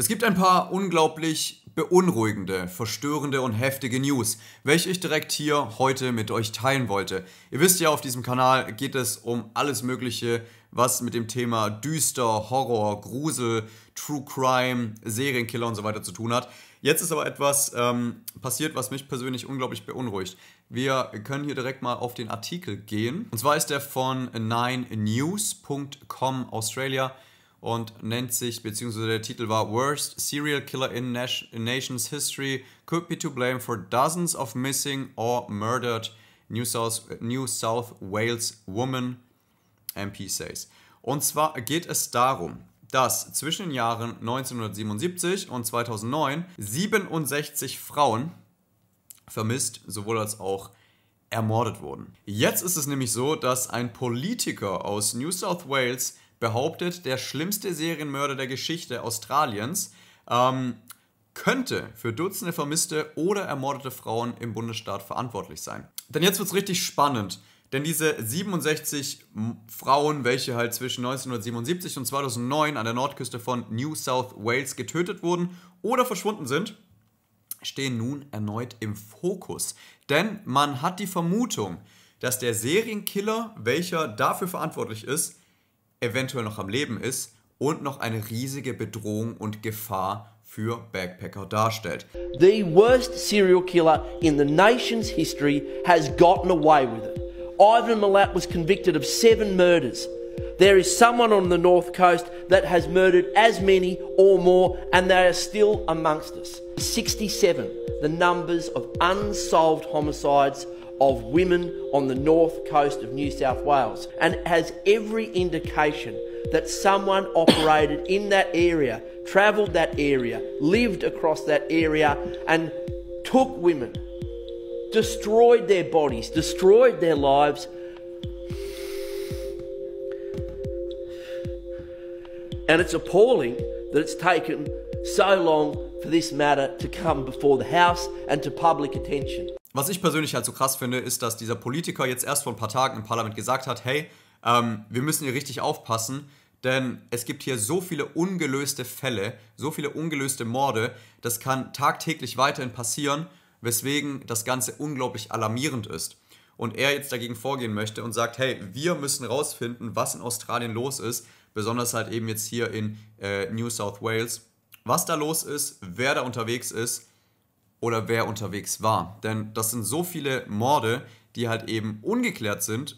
Es gibt ein paar unglaublich beunruhigende, verstörende und heftige News, welche ich direkt hier heute mit euch teilen wollte. Ihr wisst ja, auf diesem Kanal geht es um alles Mögliche, was mit dem Thema Düster, Horror, Grusel, True Crime, Serienkiller und so weiter zu tun hat. Jetzt ist aber etwas ähm, passiert, was mich persönlich unglaublich beunruhigt. Wir können hier direkt mal auf den Artikel gehen. Und zwar ist der von 9news.com Australia und nennt sich, beziehungsweise der Titel war Worst Serial Killer in, Nash in Nation's History could be to blame for dozens of missing or murdered New South, New South Wales Women, MP says. Und zwar geht es darum, dass zwischen den Jahren 1977 und 2009 67 Frauen vermisst, sowohl als auch ermordet wurden. Jetzt ist es nämlich so, dass ein Politiker aus New South Wales behauptet, der schlimmste Serienmörder der Geschichte Australiens ähm, könnte für Dutzende vermisste oder ermordete Frauen im Bundesstaat verantwortlich sein. Denn jetzt wird es richtig spannend. Denn diese 67 Frauen, welche halt zwischen 1977 und 2009 an der Nordküste von New South Wales getötet wurden oder verschwunden sind, stehen nun erneut im Fokus. Denn man hat die Vermutung, dass der Serienkiller, welcher dafür verantwortlich ist, eventuell noch am Leben ist und noch eine riesige Bedrohung und Gefahr für Backpacker darstellt. The worst serial killer in the nation's history has gotten away with it. Ivan Milat was convicted of seven murders. There is someone on the north coast that has murdered as many or more and they are still amongst us. 67 the numbers of unsolved homicides of women on the north coast of New South Wales and has every indication that someone operated in that area, travelled that area, lived across that area, and took women, destroyed their bodies, destroyed their lives. And it's appalling that it's taken so long for this matter to come before the House and to public attention. Was ich persönlich halt so krass finde, ist, dass dieser Politiker jetzt erst vor ein paar Tagen im Parlament gesagt hat, hey, ähm, wir müssen hier richtig aufpassen, denn es gibt hier so viele ungelöste Fälle, so viele ungelöste Morde, das kann tagtäglich weiterhin passieren, weswegen das Ganze unglaublich alarmierend ist. Und er jetzt dagegen vorgehen möchte und sagt, hey, wir müssen rausfinden, was in Australien los ist, besonders halt eben jetzt hier in äh, New South Wales, was da los ist, wer da unterwegs ist oder wer unterwegs war. Denn das sind so viele Morde, die halt eben ungeklärt sind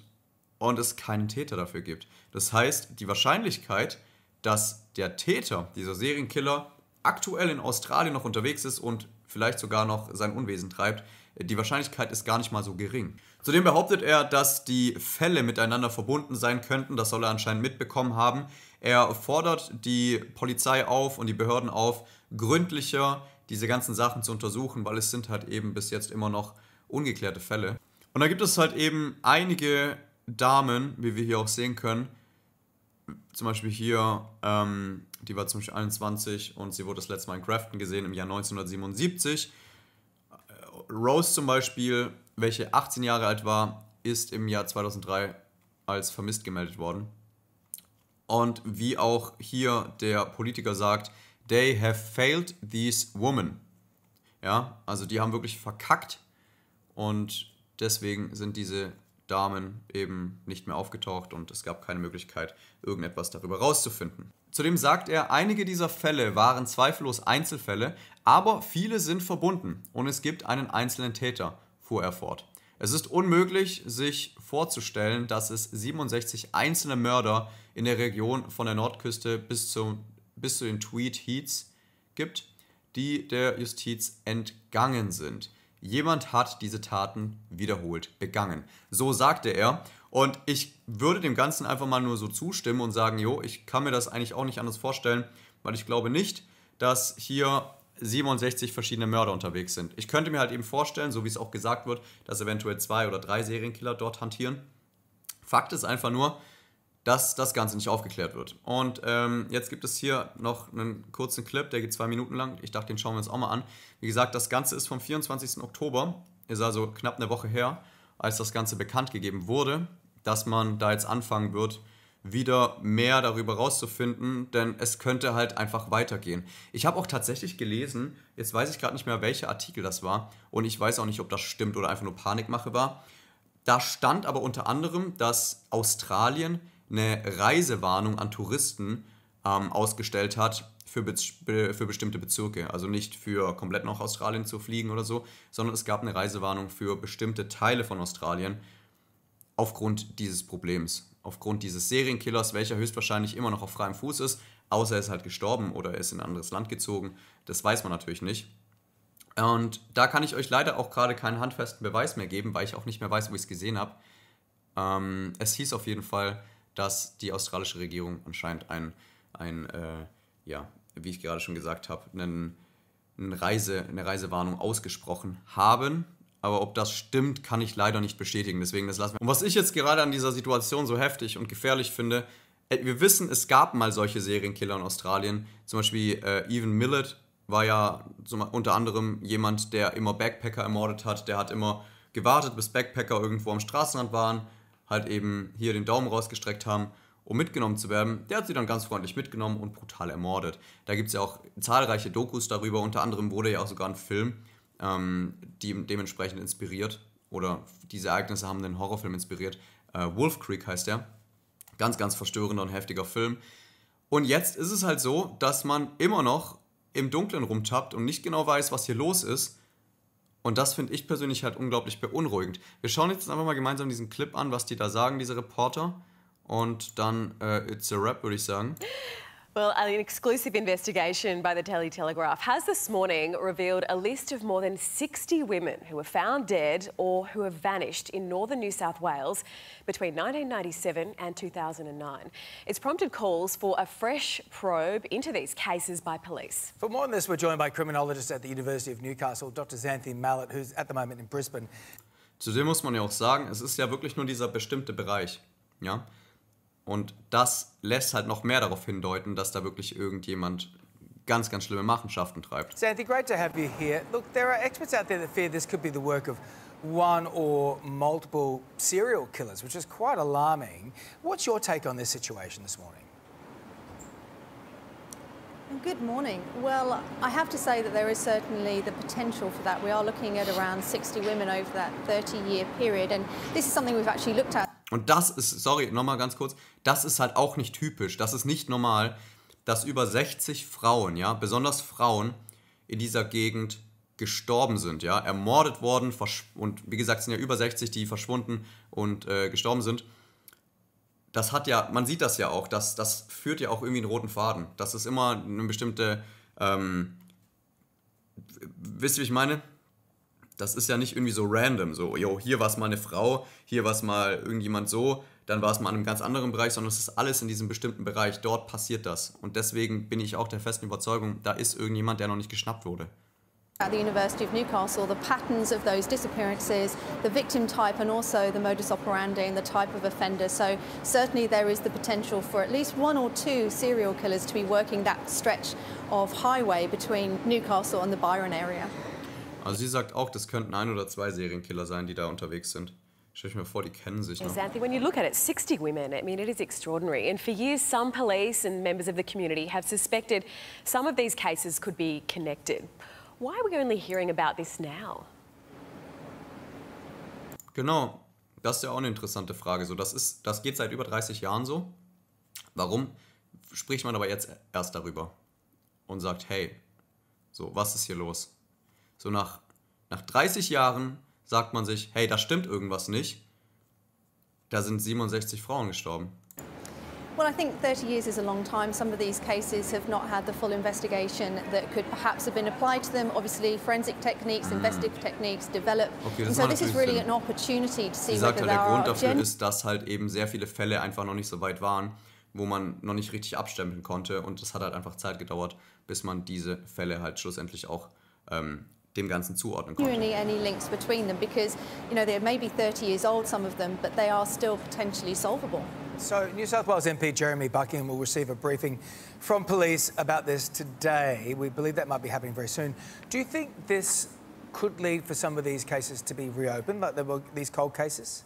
und es keinen Täter dafür gibt. Das heißt, die Wahrscheinlichkeit, dass der Täter, dieser Serienkiller, aktuell in Australien noch unterwegs ist und vielleicht sogar noch sein Unwesen treibt, die Wahrscheinlichkeit ist gar nicht mal so gering. Zudem behauptet er, dass die Fälle miteinander verbunden sein könnten, das soll er anscheinend mitbekommen haben. Er fordert die Polizei auf und die Behörden auf, gründlicher diese ganzen Sachen zu untersuchen, weil es sind halt eben bis jetzt immer noch ungeklärte Fälle. Und da gibt es halt eben einige Damen, wie wir hier auch sehen können. Zum Beispiel hier, ähm, die war zum Beispiel 21 und sie wurde das letzte Mal in Grafton gesehen im Jahr 1977. Rose zum Beispiel, welche 18 Jahre alt war, ist im Jahr 2003 als vermisst gemeldet worden. Und wie auch hier der Politiker sagt, They have failed these women. Ja, also die haben wirklich verkackt und deswegen sind diese Damen eben nicht mehr aufgetaucht und es gab keine Möglichkeit, irgendetwas darüber rauszufinden. Zudem sagt er, einige dieser Fälle waren zweifellos Einzelfälle, aber viele sind verbunden und es gibt einen einzelnen Täter, fuhr er fort. Es ist unmöglich, sich vorzustellen, dass es 67 einzelne Mörder in der Region von der Nordküste bis zum bis zu den Tweet-Heats gibt, die der Justiz entgangen sind. Jemand hat diese Taten wiederholt begangen. So sagte er. Und ich würde dem Ganzen einfach mal nur so zustimmen und sagen, jo, ich kann mir das eigentlich auch nicht anders vorstellen, weil ich glaube nicht, dass hier 67 verschiedene Mörder unterwegs sind. Ich könnte mir halt eben vorstellen, so wie es auch gesagt wird, dass eventuell zwei oder drei Serienkiller dort hantieren. Fakt ist einfach nur, dass das Ganze nicht aufgeklärt wird. Und ähm, jetzt gibt es hier noch einen kurzen Clip, der geht zwei Minuten lang. Ich dachte, den schauen wir uns auch mal an. Wie gesagt, das Ganze ist vom 24. Oktober, ist also knapp eine Woche her, als das Ganze bekannt gegeben wurde, dass man da jetzt anfangen wird, wieder mehr darüber rauszufinden, denn es könnte halt einfach weitergehen. Ich habe auch tatsächlich gelesen, jetzt weiß ich gerade nicht mehr, welcher Artikel das war und ich weiß auch nicht, ob das stimmt oder einfach nur Panikmache war. Da stand aber unter anderem, dass Australien eine Reisewarnung an Touristen ähm, ausgestellt hat für, be für bestimmte Bezirke. Also nicht für komplett nach Australien zu fliegen oder so, sondern es gab eine Reisewarnung für bestimmte Teile von Australien aufgrund dieses Problems. Aufgrund dieses Serienkillers, welcher höchstwahrscheinlich immer noch auf freiem Fuß ist, außer er ist halt gestorben oder er ist in ein anderes Land gezogen. Das weiß man natürlich nicht. Und da kann ich euch leider auch gerade keinen handfesten Beweis mehr geben, weil ich auch nicht mehr weiß, wo ich es gesehen habe. Ähm, es hieß auf jeden Fall, dass die australische Regierung anscheinend ein, ein äh, ja, wie ich gerade schon gesagt habe, einen, einen Reise, eine Reisewarnung ausgesprochen haben. Aber ob das stimmt, kann ich leider nicht bestätigen. Deswegen das lassen wir. Und was ich jetzt gerade an dieser Situation so heftig und gefährlich finde, äh, wir wissen, es gab mal solche Serienkiller in Australien. Zum Beispiel äh, Evan Millett war ja zum, unter anderem jemand, der immer Backpacker ermordet hat. Der hat immer gewartet, bis Backpacker irgendwo am Straßenrand waren halt eben hier den Daumen rausgestreckt haben, um mitgenommen zu werden, der hat sie dann ganz freundlich mitgenommen und brutal ermordet. Da gibt es ja auch zahlreiche Dokus darüber, unter anderem wurde ja auch sogar ein Film ähm, die, dementsprechend inspiriert, oder diese Ereignisse haben den Horrorfilm inspiriert. Äh, Wolf Creek heißt der. Ganz, ganz verstörender und heftiger Film. Und jetzt ist es halt so, dass man immer noch im Dunkeln rumtappt und nicht genau weiß, was hier los ist und das finde ich persönlich halt unglaublich beunruhigend. Wir schauen jetzt einfach mal gemeinsam diesen Clip an, was die da sagen, diese Reporter. Und dann, äh, it's a rap, würde ich sagen. Well, an exclusive investigation by the Daily Telegraph has this morning revealed a list of more than 60 women who were found dead or who have vanished in northern New South Wales between 1997 and 2009. It's prompted calls for a fresh probe into these cases by police. For more on this, we're joined by criminologist at the University of Newcastle, Dr. Xanthi Mallet, who's at the moment in Brisbane. Zudem muss man ja auch sagen, es ist ja wirklich nur dieser bestimmte Bereich. Ja, Und das lässt halt noch mehr darauf hindeuten, dass da wirklich irgendjemand ganz, ganz schlimme Machenschaften treibt. Sandy, great to have you here. Look, there are experts out there that fear this could be the work of one or multiple serial killers, which is quite alarming. What's your take on this situation this morning? Good morning. Well, I have to say that there is certainly the potential for that. We are looking at around 60 women over that 30 year period, and this is something we've actually looked at. Und das ist, sorry, nochmal ganz kurz, das ist halt auch nicht typisch, das ist nicht normal, dass über 60 Frauen, ja, besonders Frauen in dieser Gegend gestorben sind, ja, ermordet worden und wie gesagt, sind ja über 60, die verschwunden und äh, gestorben sind. Das hat ja, man sieht das ja auch, das, das führt ja auch irgendwie einen roten Faden. Das ist immer eine bestimmte, ähm, wisst ihr, wie ich meine? Das ist ja nicht irgendwie so random, so, yo, hier war es mal eine Frau, hier war es mal irgendjemand so, dann war es mal in einem ganz anderen Bereich, sondern es ist alles in diesem bestimmten Bereich. Dort passiert das. Und deswegen bin ich auch der festen Überzeugung, da ist irgendjemand, der noch nicht geschnappt wurde. At the University of Newcastle, the patterns of those disappearances, the victim type, and also the modus operandi and the type of offender. So, certainly, there is the potential for at least one or two serial killers to be working that stretch of highway between Newcastle and the Byron area. Also sie sagt auch, das könnten ein oder zwei Serienkiller sein, die da unterwegs sind. Stell ich mir vor, die kennen sich noch. Exactly. When you look at it, 60 women, I mean, it is extraordinary. And for years, some police and members of the community have suspected some of these cases could be connected. Why are we only hearing about this now? Genau, das ist ja auch eine interessante Frage. So, das, ist, das geht seit über 30 Jahren so. Warum spricht man aber jetzt erst darüber und sagt, hey, so, was ist hier los? so nach, nach 30 Jahren sagt man sich, hey, da stimmt irgendwas nicht. Da sind 67 Frauen gestorben. Well, I think 30 years is a long time. Some of these cases have not had the full investigation that could perhaps have been applied to them. Obviously, forensic techniques, mm. investigative techniques develop. Okay, and so this is really an opportunity to see Sie sagt halt, Grund dafür ist, dass halt eben sehr viele Fälle einfach noch nicht so weit waren, wo man noch nicht richtig abstempeln konnte. Und es hat halt einfach Zeit gedauert, bis man diese Fälle halt schlussendlich auch ähm, dem Ganzen zuordnen konnte. Any, any links between them because you know they may be 30 years old, some of them, but they are still potentially solvable. So New South Wales MP Jeremy Buckingham will receive a briefing from police about this today. We believe that might be happening very soon. Do you think this could lead for some of these cases to be reopened, like were, these cold cases?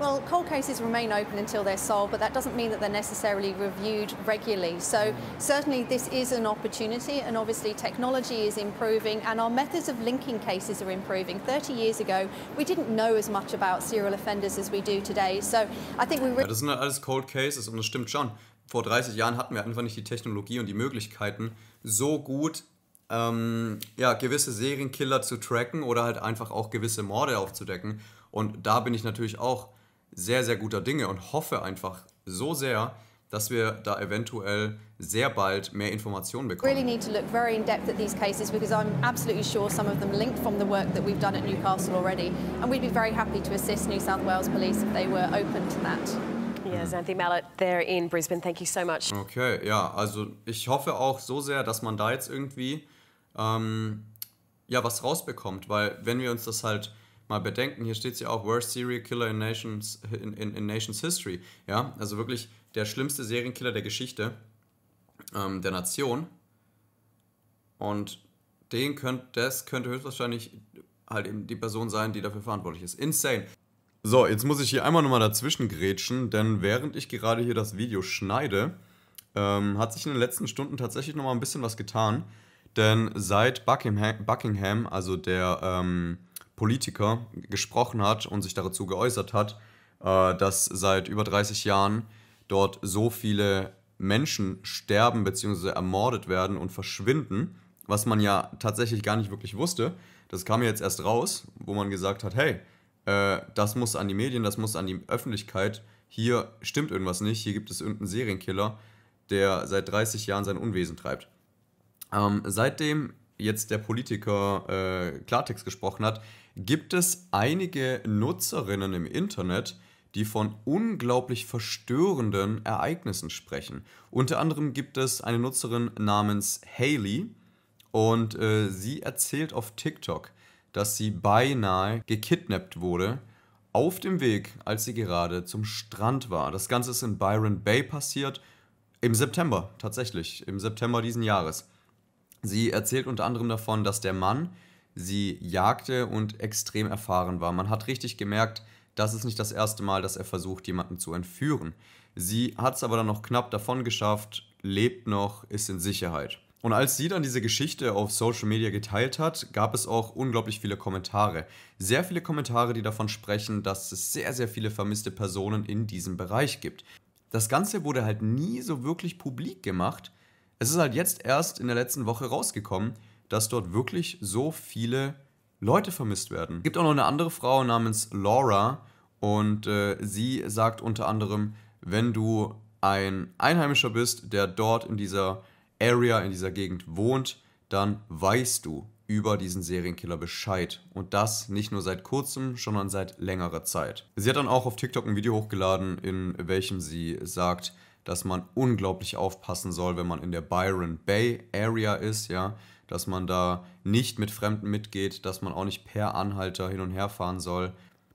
Well, cold cases remain open until they're solved, but that doesn't mean that they're necessarily reviewed regularly. So certainly this is an opportunity, and obviously technology is improving, and our methods of linking cases are improving. 30 years ago, we didn't know as much about serial offenders as we do today. So I think we. Ja, das sind alles Cold Cases, und das stimmt schon. Vor 30 Jahren hatten wir einfach nicht die Technologie und die Möglichkeiten, so gut ähm, ja, gewisse Serienkiller zu tracken oder halt einfach auch gewisse Morde aufzudecken. Und da bin ich natürlich auch sehr, sehr guter Dinge und hoffe einfach so sehr, dass wir da eventuell sehr bald mehr Informationen bekommen. Really need to look very in depth at these cases because I'm absolutely sure some of them linked from the work that we've done at Newcastle already and we'd be very happy to assist New South Wales Police if they were open to that. Yeah, Xanthi Mallet there in Brisbane. Thank you so much. Okay, ja, also ich hoffe auch so sehr, dass man da jetzt irgendwie ähm, ja was rausbekommt, weil wenn wir uns das halt mal bedenken. Hier steht es ja auch, Worst Serial Killer in Nations, in, in, in Nations History. Ja, also wirklich der schlimmste Serienkiller der Geschichte ähm, der Nation. Und den könnt, das könnte höchstwahrscheinlich halt eben die Person sein, die dafür verantwortlich ist. Insane. So, jetzt muss ich hier einmal nochmal dazwischen grätschen, denn während ich gerade hier das Video schneide, ähm, hat sich in den letzten Stunden tatsächlich nochmal ein bisschen was getan. Denn seit Buckingham, Buckingham also der ähm, Politiker gesprochen hat und sich dazu geäußert hat, äh, dass seit über 30 Jahren dort so viele Menschen sterben bzw. ermordet werden und verschwinden, was man ja tatsächlich gar nicht wirklich wusste. Das kam jetzt erst raus, wo man gesagt hat, hey, äh, das muss an die Medien, das muss an die Öffentlichkeit, hier stimmt irgendwas nicht, hier gibt es irgendeinen Serienkiller, der seit 30 Jahren sein Unwesen treibt. Ähm, seitdem jetzt der Politiker äh, Klartext gesprochen hat, gibt es einige Nutzerinnen im Internet, die von unglaublich verstörenden Ereignissen sprechen. Unter anderem gibt es eine Nutzerin namens Haley und äh, sie erzählt auf TikTok, dass sie beinahe gekidnappt wurde auf dem Weg, als sie gerade zum Strand war. Das Ganze ist in Byron Bay passiert im September, tatsächlich, im September diesen Jahres. Sie erzählt unter anderem davon, dass der Mann sie jagte und extrem erfahren war. Man hat richtig gemerkt, das ist nicht das erste Mal, dass er versucht, jemanden zu entführen. Sie hat es aber dann noch knapp davon geschafft, lebt noch, ist in Sicherheit. Und als sie dann diese Geschichte auf Social Media geteilt hat, gab es auch unglaublich viele Kommentare. Sehr viele Kommentare, die davon sprechen, dass es sehr, sehr viele vermisste Personen in diesem Bereich gibt. Das Ganze wurde halt nie so wirklich publik gemacht, es ist halt jetzt erst in der letzten Woche rausgekommen, dass dort wirklich so viele Leute vermisst werden. Es gibt auch noch eine andere Frau namens Laura und äh, sie sagt unter anderem, wenn du ein Einheimischer bist, der dort in dieser Area, in dieser Gegend wohnt, dann weißt du über diesen Serienkiller Bescheid. Und das nicht nur seit kurzem, sondern seit längerer Zeit. Sie hat dann auch auf TikTok ein Video hochgeladen, in welchem sie sagt, dass man unglaublich aufpassen soll, wenn man in der Byron Bay Area ist, ja, dass man da nicht mit Fremden mitgeht, dass man auch nicht per Anhalter hin und her fahren soll.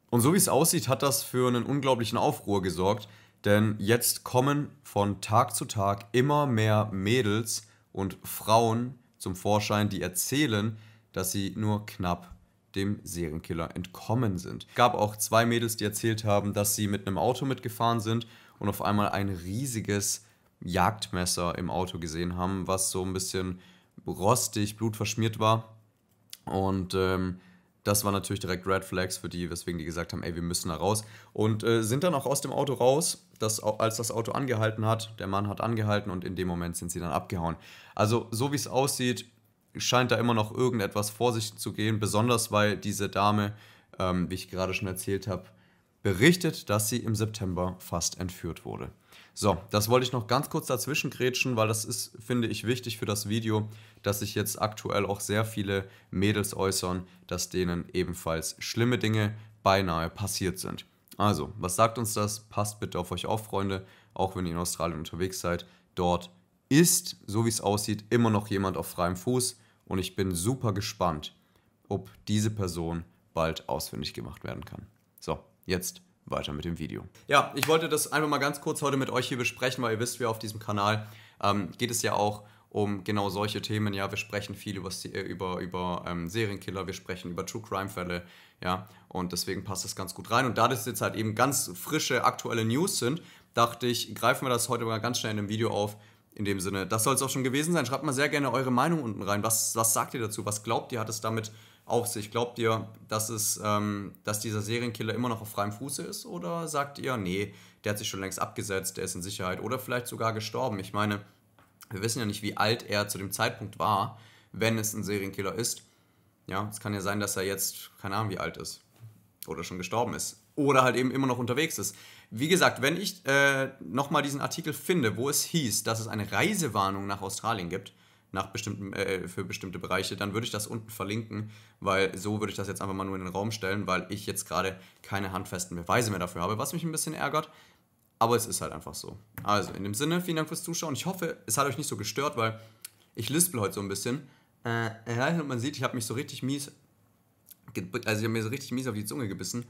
Und so wie es aussieht, hat das für einen unglaublichen Aufruhr gesorgt, denn jetzt kommen von Tag zu Tag immer mehr Mädels und Frauen zum Vorschein, die erzählen, dass sie nur knapp dem Serienkiller entkommen sind. Es gab auch zwei Mädels, die erzählt haben, dass sie mit einem Auto mitgefahren sind und auf einmal ein riesiges Jagdmesser im Auto gesehen haben, was so ein bisschen rostig, blutverschmiert war. Und ähm, das war natürlich direkt Red Flags für die, weswegen die gesagt haben, ey, wir müssen da raus. Und äh, sind dann auch aus dem Auto raus, das, als das Auto angehalten hat. Der Mann hat angehalten und in dem Moment sind sie dann abgehauen. Also so wie es aussieht, scheint da immer noch irgendetwas vor sich zu gehen, besonders weil diese Dame, ähm, wie ich gerade schon erzählt habe, berichtet, dass sie im September fast entführt wurde. So, das wollte ich noch ganz kurz dazwischen grätschen, weil das ist, finde ich, wichtig für das Video, dass sich jetzt aktuell auch sehr viele Mädels äußern, dass denen ebenfalls schlimme Dinge beinahe passiert sind. Also, was sagt uns das? Passt bitte auf euch auf, Freunde, auch wenn ihr in Australien unterwegs seid. Dort ist, so wie es aussieht, immer noch jemand auf freiem Fuß und ich bin super gespannt, ob diese Person bald ausfindig gemacht werden kann. So, Jetzt weiter mit dem Video. Ja, ich wollte das einfach mal ganz kurz heute mit euch hier besprechen, weil ihr wisst, wir auf diesem Kanal ähm, geht es ja auch um genau solche Themen. Ja, wir sprechen viel über, äh, über, über ähm, Serienkiller, wir sprechen über True Crime-Fälle, ja, und deswegen passt das ganz gut rein. Und da das jetzt halt eben ganz frische, aktuelle News sind, dachte ich, greifen wir das heute mal ganz schnell in einem Video auf. In dem Sinne, das soll es auch schon gewesen sein. Schreibt mal sehr gerne eure Meinung unten rein. Was, was sagt ihr dazu? Was glaubt ihr, hat es damit zu auf sich? Glaubt ihr, dass, es, ähm, dass dieser Serienkiller immer noch auf freiem Fuße ist? Oder sagt ihr, nee, der hat sich schon längst abgesetzt, der ist in Sicherheit oder vielleicht sogar gestorben? Ich meine, wir wissen ja nicht, wie alt er zu dem Zeitpunkt war, wenn es ein Serienkiller ist. Ja, es kann ja sein, dass er jetzt, keine Ahnung, wie alt ist oder schon gestorben ist oder halt eben immer noch unterwegs ist. Wie gesagt, wenn ich äh, nochmal diesen Artikel finde, wo es hieß, dass es eine Reisewarnung nach Australien gibt, nach bestimmten, äh, äh, für bestimmte Bereiche, dann würde ich das unten verlinken, weil so würde ich das jetzt einfach mal nur in den Raum stellen, weil ich jetzt gerade keine handfesten Beweise mehr dafür habe, was mich ein bisschen ärgert. Aber es ist halt einfach so. Also, in dem Sinne, vielen Dank fürs Zuschauen. Ich hoffe, es hat euch nicht so gestört, weil ich lispel heute so ein bisschen. Äh, äh man sieht, ich habe mich so richtig mies, also ich habe mir so richtig mies auf die Zunge gebissen.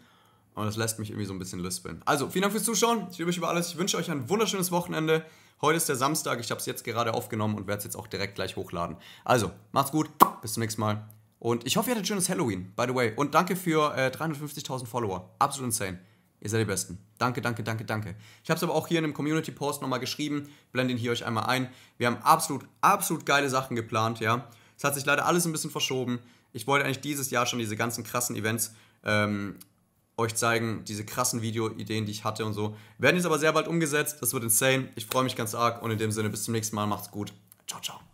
Und das lässt mich irgendwie so ein bisschen lispeln. Also, vielen Dank fürs Zuschauen. Ich liebe euch über alles. Ich wünsche euch ein wunderschönes Wochenende. Heute ist der Samstag. Ich habe es jetzt gerade aufgenommen und werde es jetzt auch direkt gleich hochladen. Also, macht's gut. Bis zum nächsten Mal. Und ich hoffe, ihr hattet ein schönes Halloween, by the way. Und danke für äh, 350.000 Follower. Absolut insane. Ihr seid die Besten. Danke, danke, danke, danke. Ich habe es aber auch hier in einem Community-Post nochmal geschrieben. Blende ihn hier euch einmal ein. Wir haben absolut, absolut geile Sachen geplant, ja. Es hat sich leider alles ein bisschen verschoben. Ich wollte eigentlich dieses Jahr schon diese ganzen krassen Events ähm, euch zeigen, diese krassen Videoideen, die ich hatte und so. Werden jetzt aber sehr bald umgesetzt. Das wird insane. Ich freue mich ganz arg und in dem Sinne, bis zum nächsten Mal. Macht's gut. Ciao, ciao.